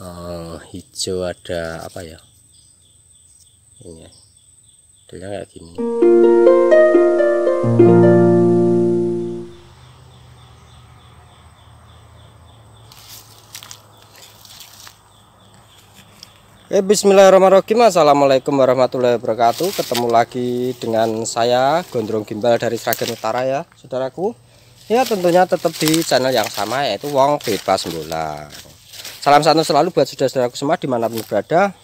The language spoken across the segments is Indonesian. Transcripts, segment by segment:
uh, hijau ada apa ya ini ya kayak gini Eh bismillahirrahmanirrahim Assalamualaikum warahmatullahi wabarakatuh Ketemu lagi dengan saya Gondrong Gimbal dari Sragen Utara ya Saudaraku Ya tentunya tetap di channel yang sama Yaitu Wong Bebas Bola Salam satu selalu buat saudara-saudaraku semua di dimanapun berada.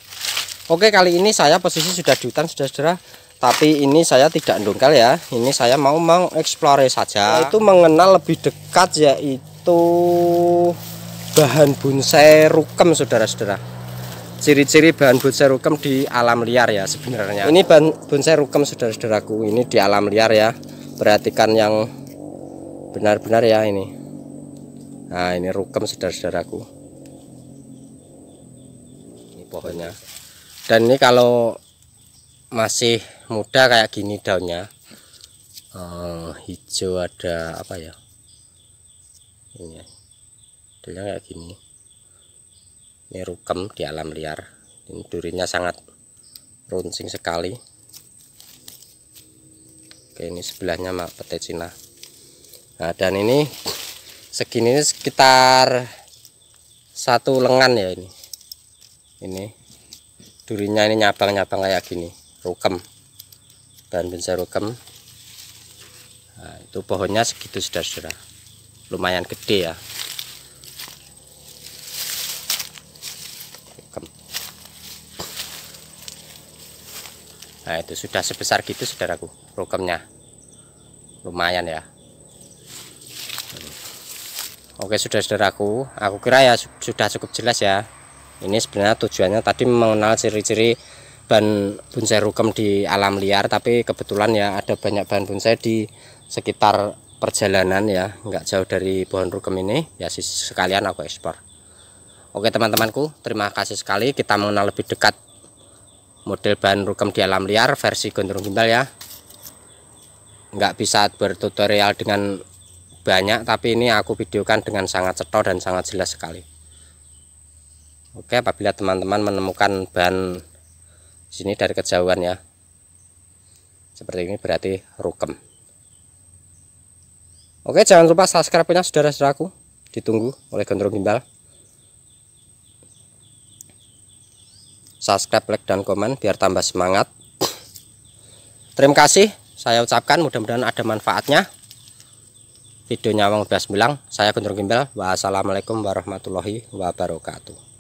Oke, kali ini saya posisi sudah di hutan, saudara-saudara. Tapi ini saya tidak dongkal ya. Ini saya mau mengeksplore saja. Itu mengenal lebih dekat yaitu bahan bonsai rukem, saudara-saudara. Ciri-ciri bahan bonsai rukem di alam liar ya sebenarnya. Ini bahan bonsai rukem, saudara-saudaraku. Ini di alam liar ya. Perhatikan yang benar-benar ya ini. Nah, ini rukem, saudara-saudaraku pohonnya dan ini kalau masih muda kayak gini daunnya uh, hijau ada apa ya ini ya. daunnya kayak gini ini rukem di alam liar ini durinya sangat runcing sekali oke ini sebelahnya mak pete cina nah dan ini segini sekitar satu lengan ya ini ini durinya ini nyabang-nyabang kayak gini rukem bahan bensa rukem nah, itu pohonnya segitu saudara-saudara lumayan gede ya rukem. nah itu sudah sebesar gitu saudaraku rukemnya lumayan ya Oke sudah saudaraku aku kira ya sudah cukup jelas ya ini sebenarnya tujuannya tadi mengenal ciri-ciri bahan bonsai rukem di alam liar tapi kebetulan ya ada banyak bahan bonsai di sekitar perjalanan ya nggak jauh dari pohon rukem ini ya sekalian aku ekspor oke teman-temanku terima kasih sekali kita mengenal lebih dekat model bahan rukem di alam liar versi gondrong gimbal ya nggak bisa bertutorial dengan banyak tapi ini aku videokan dengan sangat cetoh dan sangat jelas sekali Oke, apabila teman-teman menemukan bahan sini dari kejauhan ya. Seperti ini berarti rukem. Oke, jangan lupa subscribe-nya saudara-saudaraku. Ditunggu oleh Gondrong Gimbal. Subscribe, like, dan komen biar tambah semangat. Terima kasih. Saya ucapkan mudah-mudahan ada manfaatnya. Videonya Wang Bias Bilang. Saya Gondrong Gimbal. Wassalamualaikum warahmatullahi wabarakatuh.